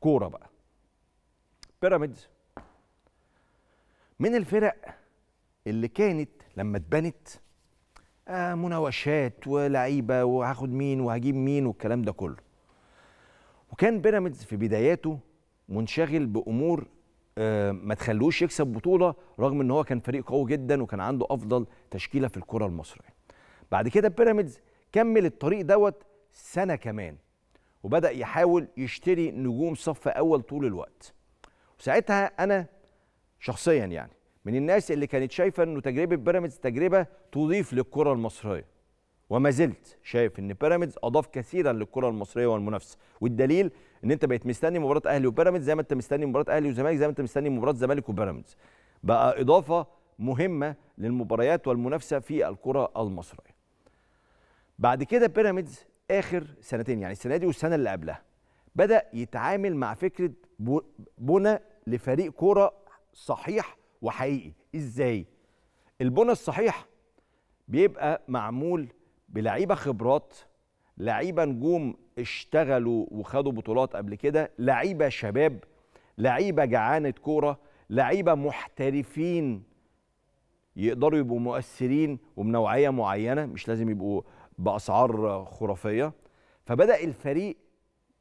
كوره بقى بيراميدز من الفرق اللي كانت لما اتبنت آه مناوشات ولعيبه وهاخد مين وهجيب مين والكلام ده كله وكان بيراميدز في بداياته منشغل بامور آه، ما تخلوش يكسب بطوله رغم ان هو كان فريق قوي جدا وكان عنده افضل تشكيله في الكره المصريه بعد كده بيراميدز كمل الطريق دوت سنه كمان وبدا يحاول يشتري نجوم صف اول طول الوقت وساعتها انا شخصيا يعني من الناس اللي كانت شايفه انه تجربه بيراميدز تجربه تضيف للكره المصريه وما زلت شايف ان بيراميدز اضاف كثيرا للكره المصريه والمنافسه والدليل ان انت بقيت مستني مباراه اهلي وبيراميدز زي ما انت مستني مباراه اهلي وزمالك زي ما انت مستني مباراه زمالك وبيراميدز بقى اضافه مهمه للمباريات والمنافسه في الكره المصريه بعد كده بيراميدز اخر سنتين يعني السنه دي والسنه اللي قبلها بدا يتعامل مع فكره بنى لفريق كوره صحيح وحقيقي ازاي البنى الصحيح بيبقى معمول بلعيبه خبرات لعيبه نجوم اشتغلوا وخدوا بطولات قبل كده لعيبه شباب لعيبه جعانه كوره لعيبه محترفين يقدروا يبقوا مؤثرين ومن نوعيه معينه مش لازم يبقوا باسعار خرافيه فبدا الفريق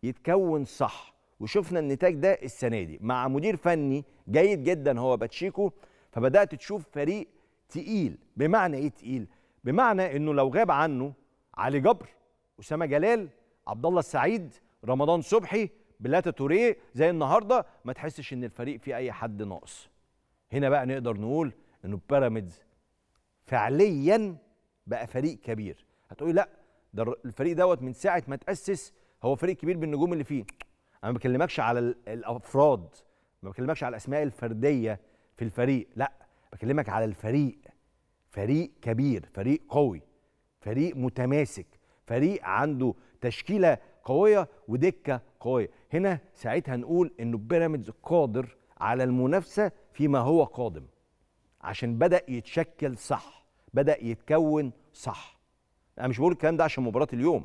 يتكون صح وشفنا النتاج ده السنه دي مع مدير فني جيد جدا هو باتشيكو فبدات تشوف فريق تقيل بمعنى ايه تقيل بمعنى انه لو غاب عنه علي جبر اسامه جلال عبد الله السعيد رمضان صبحي بلاتا توريه زي النهارده ما تحسش ان الفريق فيه اي حد ناقص هنا بقى نقدر نقول انه بيراميدز فعليا بقى فريق كبير هتقولي لا ده الفريق دوت من ساعه ما تاسس هو فريق كبير بالنجوم اللي فيه انا ما بكلمكش على الافراد ما بكلمكش على الاسماء الفرديه في الفريق لا بكلمك على الفريق فريق كبير فريق قوي فريق متماسك فريق عنده تشكيله قويه ودكه قويه هنا ساعتها نقول انه بيراميدز قادر على المنافسه فيما هو قادم عشان بدا يتشكل صح بدا يتكون صح انا مش بقول الكلام ده عشان مباراه اليوم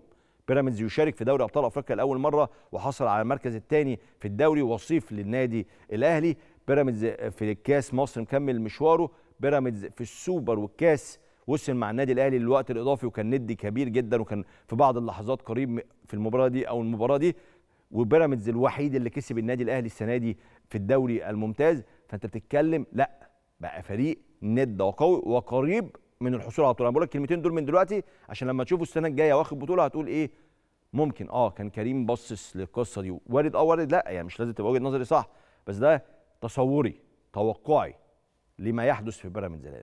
بيراميدز يشارك في دوري ابطال افريقيا لاول مره وحصل على المركز الثاني في الدوري وصيف للنادي الاهلي بيراميدز في كاس مصر مكمل مشواره بيراميدز في السوبر والكاس وصل مع النادي الاهلي للوقت الاضافي وكان ندي كبير جدا وكان في بعض اللحظات قريب في المباراه دي او المباراه دي وبيراميدز الوحيد اللي كسب النادي الاهلي السنه دي في الدوري الممتاز فانت بتتكلم لا بقى فريق ند وقوي وقريب من الحصول على البطوله انا بقول لك الكلمتين دول من دلوقتي عشان لما تشوفوا السنه الجايه واخد بطوله هتقول ايه ممكن اه كان كريم بصص للقصه دي وارد اه وارد لا يعني مش لازم تبقى وجهه نظري صح بس ده تصوري توقعي لما يحدث في بيراميدز